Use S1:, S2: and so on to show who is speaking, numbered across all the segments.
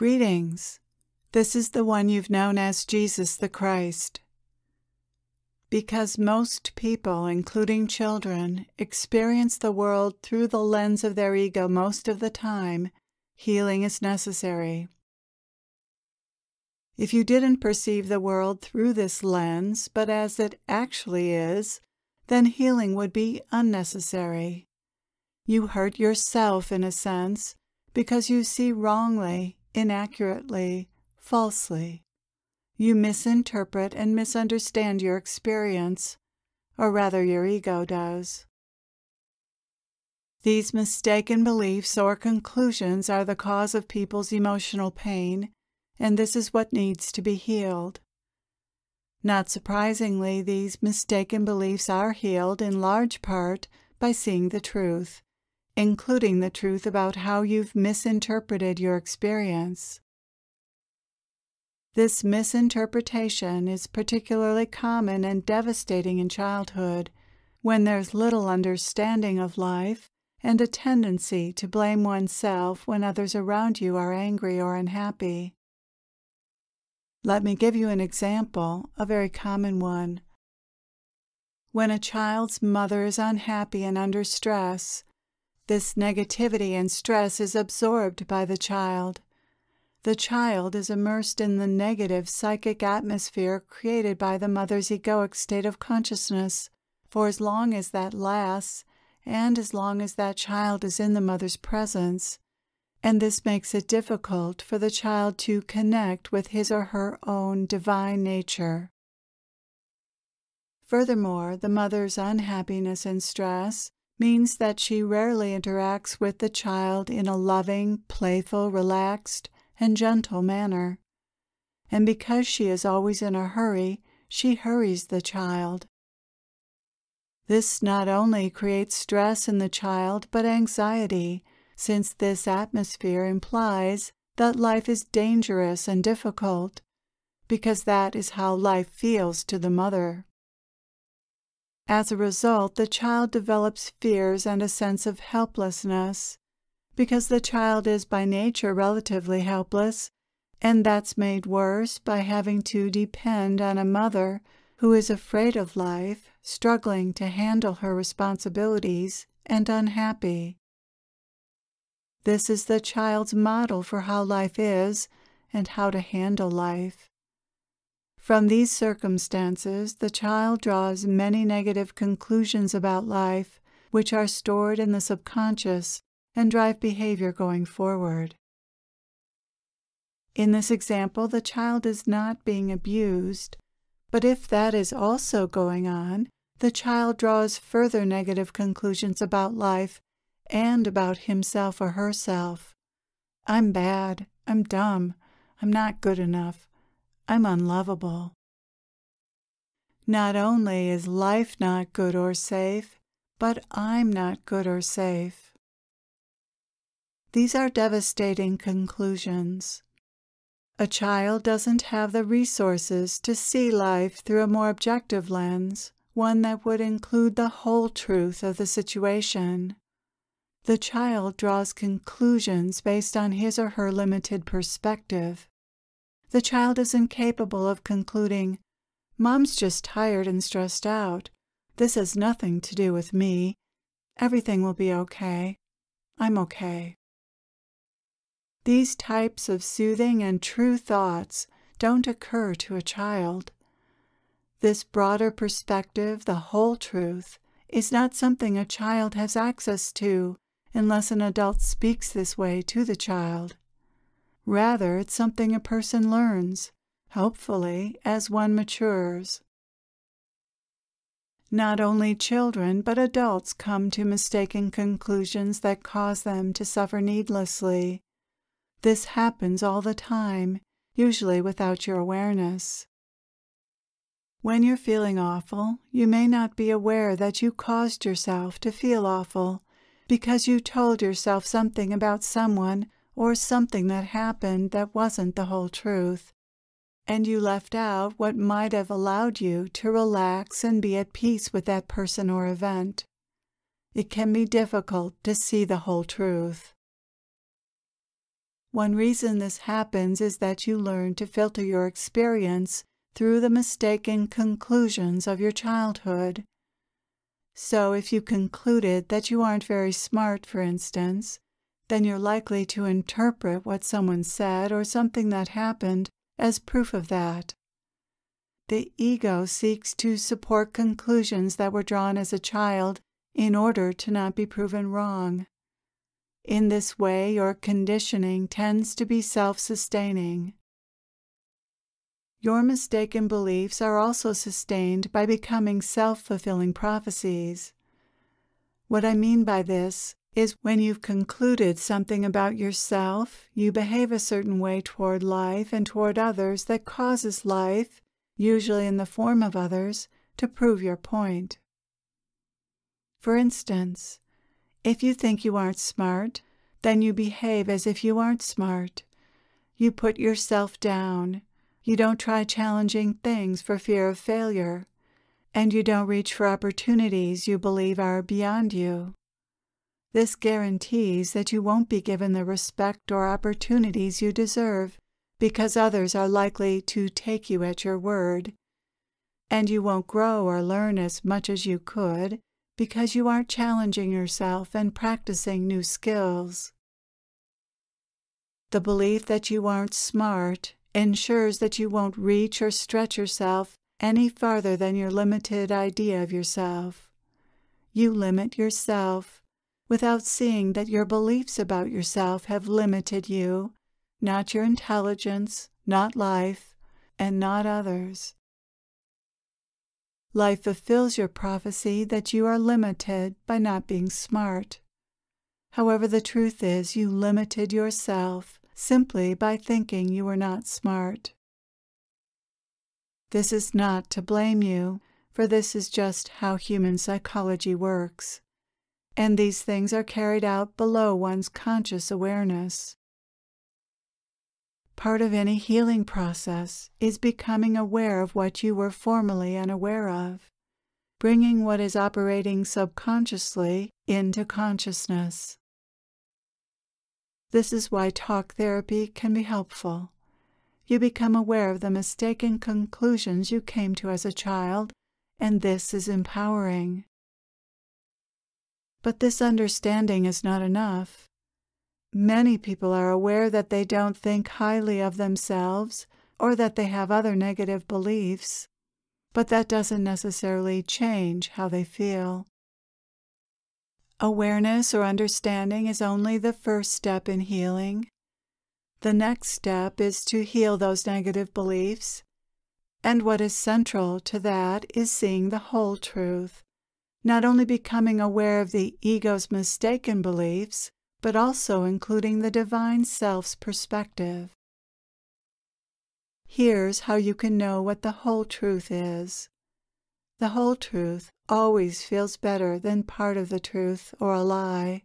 S1: Greetings. This is the one you've known as Jesus the Christ. Because most people, including children, experience the world through the lens of their ego most of the time, healing is necessary. If you didn't perceive the world through this lens, but as it actually is, then healing would be unnecessary. You hurt yourself, in a sense, because you see wrongly inaccurately, falsely. You misinterpret and misunderstand your experience, or rather, your ego does. These mistaken beliefs or conclusions are the cause of people's emotional pain, and this is what needs to be healed. Not surprisingly, these mistaken beliefs are healed in large part by seeing the truth including the truth about how you've misinterpreted your experience. This misinterpretation is particularly common and devastating in childhood, when there's little understanding of life and a tendency to blame oneself when others around you are angry or unhappy. Let me give you an example, a very common one. When a child's mother is unhappy and under stress, this negativity and stress is absorbed by the child. The child is immersed in the negative psychic atmosphere created by the mother's egoic state of consciousness for as long as that lasts and as long as that child is in the mother's presence, and this makes it difficult for the child to connect with his or her own divine nature. Furthermore, the mother's unhappiness and stress means that she rarely interacts with the child in a loving, playful, relaxed, and gentle manner. And because she is always in a hurry, she hurries the child. This not only creates stress in the child, but anxiety, since this atmosphere implies that life is dangerous and difficult, because that is how life feels to the mother. As a result, the child develops fears and a sense of helplessness. Because the child is by nature relatively helpless, and that's made worse by having to depend on a mother who is afraid of life, struggling to handle her responsibilities, and unhappy. This is the child's model for how life is and how to handle life. From these circumstances, the child draws many negative conclusions about life, which are stored in the subconscious and drive behavior going forward. In this example, the child is not being abused, but if that is also going on, the child draws further negative conclusions about life and about himself or herself. I'm bad. I'm dumb. I'm not good enough. I'm unlovable. Not only is life not good or safe, but I'm not good or safe. These are devastating conclusions. A child doesn't have the resources to see life through a more objective lens, one that would include the whole truth of the situation. The child draws conclusions based on his or her limited perspective the child is incapable of concluding, Mom's just tired and stressed out. This has nothing to do with me. Everything will be okay. I'm okay. These types of soothing and true thoughts don't occur to a child. This broader perspective, the whole truth, is not something a child has access to unless an adult speaks this way to the child. Rather, it's something a person learns, hopefully, as one matures. Not only children, but adults come to mistaken conclusions that cause them to suffer needlessly. This happens all the time, usually without your awareness. When you're feeling awful, you may not be aware that you caused yourself to feel awful because you told yourself something about someone or something that happened that wasn't the whole truth, and you left out what might have allowed you to relax and be at peace with that person or event. It can be difficult to see the whole truth. One reason this happens is that you learn to filter your experience through the mistaken conclusions of your childhood. So if you concluded that you aren't very smart, for instance, then you're likely to interpret what someone said or something that happened as proof of that. The ego seeks to support conclusions that were drawn as a child in order to not be proven wrong. In this way, your conditioning tends to be self sustaining. Your mistaken beliefs are also sustained by becoming self fulfilling prophecies. What I mean by this is when you've concluded something about yourself, you behave a certain way toward life and toward others that causes life, usually in the form of others, to prove your point. For instance, if you think you aren't smart, then you behave as if you aren't smart. You put yourself down. You don't try challenging things for fear of failure. And you don't reach for opportunities you believe are beyond you. This guarantees that you won't be given the respect or opportunities you deserve, because others are likely to take you at your word. And you won't grow or learn as much as you could, because you aren't challenging yourself and practicing new skills. The belief that you aren't smart ensures that you won't reach or stretch yourself any farther than your limited idea of yourself. You limit yourself without seeing that your beliefs about yourself have limited you, not your intelligence, not life, and not others. Life fulfills your prophecy that you are limited by not being smart. However, the truth is you limited yourself simply by thinking you were not smart. This is not to blame you, for this is just how human psychology works and these things are carried out below one's conscious awareness. Part of any healing process is becoming aware of what you were formerly unaware of, bringing what is operating subconsciously into consciousness. This is why talk therapy can be helpful. You become aware of the mistaken conclusions you came to as a child, and this is empowering. But this understanding is not enough. Many people are aware that they don't think highly of themselves or that they have other negative beliefs, but that doesn't necessarily change how they feel. Awareness or understanding is only the first step in healing. The next step is to heal those negative beliefs, and what is central to that is seeing the whole truth not only becoming aware of the ego's mistaken beliefs, but also including the divine self's perspective. Here's how you can know what the whole truth is. The whole truth always feels better than part of the truth or a lie.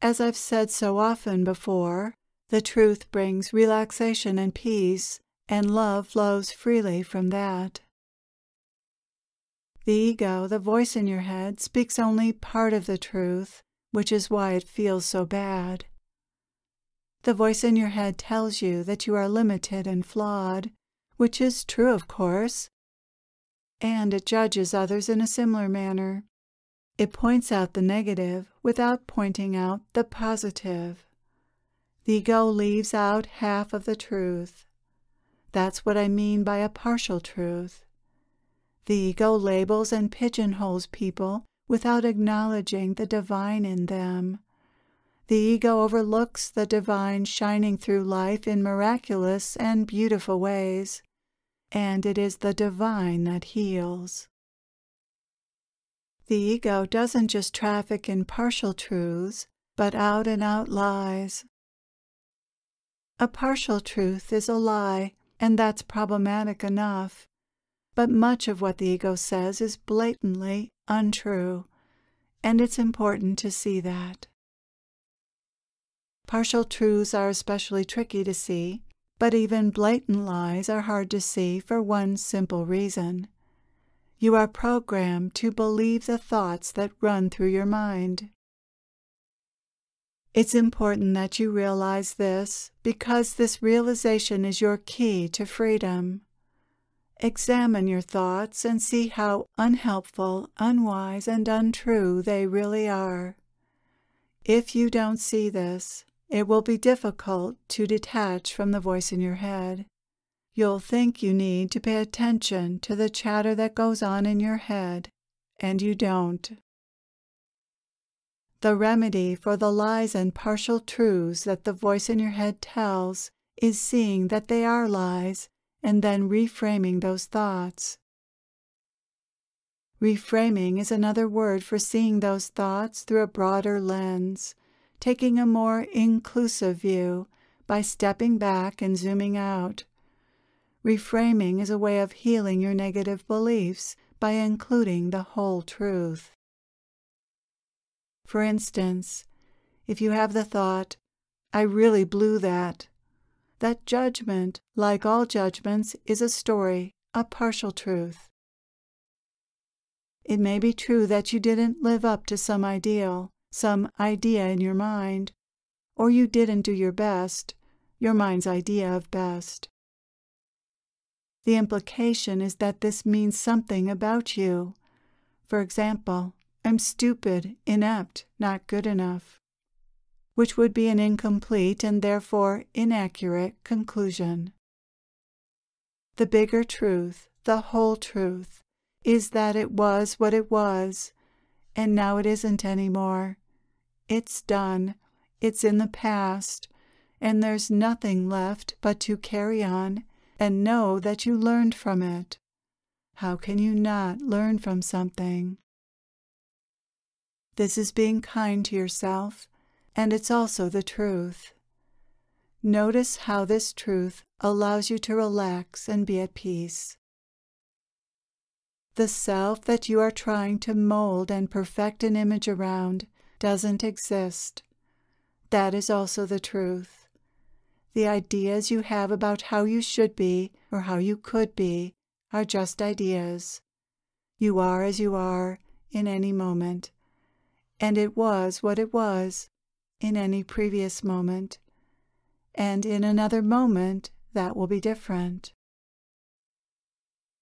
S1: As I've said so often before, the truth brings relaxation and peace, and love flows freely from that. The ego, the voice in your head, speaks only part of the truth, which is why it feels so bad. The voice in your head tells you that you are limited and flawed, which is true, of course, and it judges others in a similar manner. It points out the negative without pointing out the positive. The ego leaves out half of the truth. That's what I mean by a partial truth. The ego labels and pigeonholes people without acknowledging the divine in them. The ego overlooks the divine shining through life in miraculous and beautiful ways, and it is the divine that heals. The ego doesn't just traffic in partial truths, but out and out lies. A partial truth is a lie, and that's problematic enough. But much of what the ego says is blatantly untrue, and it's important to see that. Partial truths are especially tricky to see, but even blatant lies are hard to see for one simple reason. You are programmed to believe the thoughts that run through your mind. It's important that you realize this because this realization is your key to freedom. Examine your thoughts and see how unhelpful, unwise, and untrue they really are. If you don't see this, it will be difficult to detach from the voice in your head. You'll think you need to pay attention to the chatter that goes on in your head, and you don't. The remedy for the lies and partial truths that the voice in your head tells is seeing that they are lies and then reframing those thoughts. Reframing is another word for seeing those thoughts through a broader lens, taking a more inclusive view by stepping back and zooming out. Reframing is a way of healing your negative beliefs by including the whole truth. For instance, if you have the thought, I really blew that, that judgment, like all judgments, is a story, a partial truth. It may be true that you didn't live up to some ideal, some idea in your mind, or you didn't do your best, your mind's idea of best. The implication is that this means something about you. For example, I'm stupid, inept, not good enough which would be an incomplete and therefore inaccurate conclusion. The bigger truth, the whole truth, is that it was what it was, and now it isn't any more. It's done, it's in the past, and there's nothing left but to carry on and know that you learned from it. How can you not learn from something? This is being kind to yourself and it's also the truth. Notice how this truth allows you to relax and be at peace. The self that you are trying to mold and perfect an image around doesn't exist. That is also the truth. The ideas you have about how you should be or how you could be are just ideas. You are as you are in any moment, and it was what it was in any previous moment, and in another moment that will be different.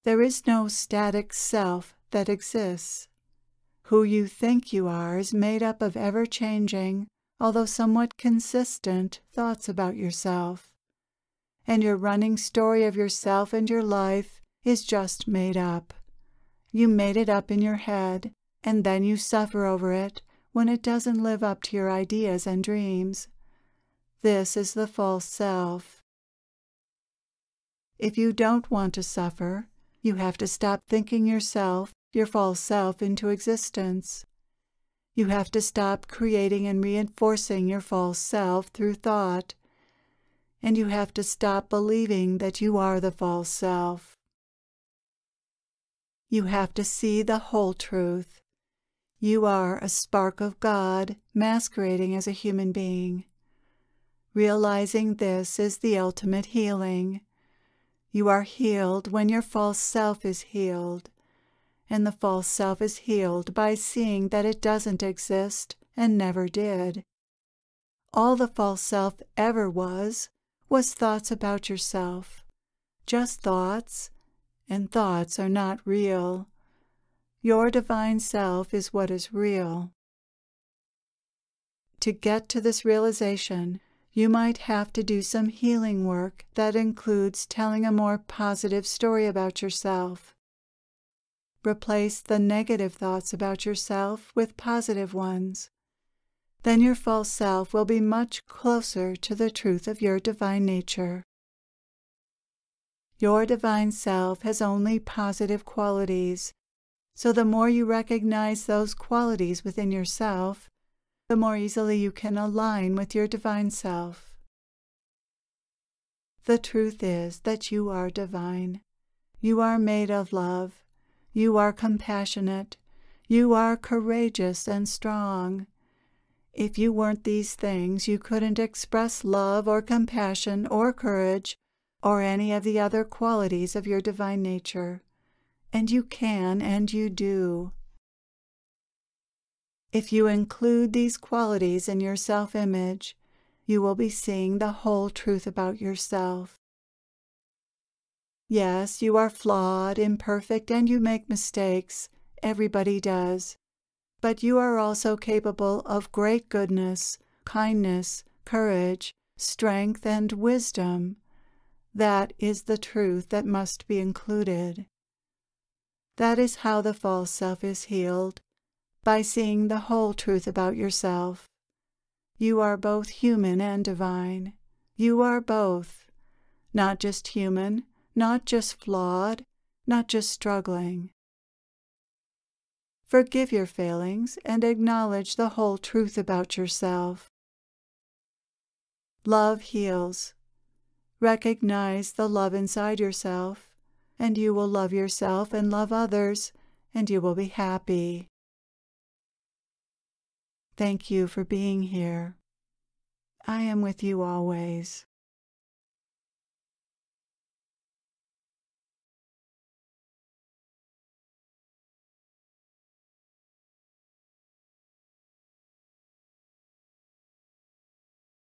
S1: There is no static self that exists. Who you think you are is made up of ever changing, although somewhat consistent, thoughts about yourself. And your running story of yourself and your life is just made up. You made it up in your head, and then you suffer over it when it doesn't live up to your ideas and dreams. This is the false self. If you don't want to suffer, you have to stop thinking yourself, your false self, into existence. You have to stop creating and reinforcing your false self through thought. And you have to stop believing that you are the false self. You have to see the whole truth. You are a spark of God masquerading as a human being. Realizing this is the ultimate healing. You are healed when your false self is healed. And the false self is healed by seeing that it doesn't exist and never did. All the false self ever was, was thoughts about yourself. Just thoughts, and thoughts are not real. Your divine self is what is real. To get to this realization, you might have to do some healing work that includes telling a more positive story about yourself. Replace the negative thoughts about yourself with positive ones. Then your false self will be much closer to the truth of your divine nature. Your divine self has only positive qualities so the more you recognize those qualities within yourself, the more easily you can align with your divine self. The truth is that you are divine. You are made of love. You are compassionate. You are courageous and strong. If you weren't these things, you couldn't express love or compassion or courage or any of the other qualities of your divine nature and you can and you do. If you include these qualities in your self image, you will be seeing the whole truth about yourself. Yes, you are flawed, imperfect, and you make mistakes. Everybody does. But you are also capable of great goodness, kindness, courage, strength, and wisdom. That is the truth that must be included. That is how the false self is healed, by seeing the whole truth about yourself. You are both human and divine. You are both. Not just human, not just flawed, not just struggling. Forgive your failings and acknowledge the whole truth about yourself. Love heals. Recognize the love inside yourself and you will love yourself and love others, and you will be happy. Thank you for being here. I am with you always.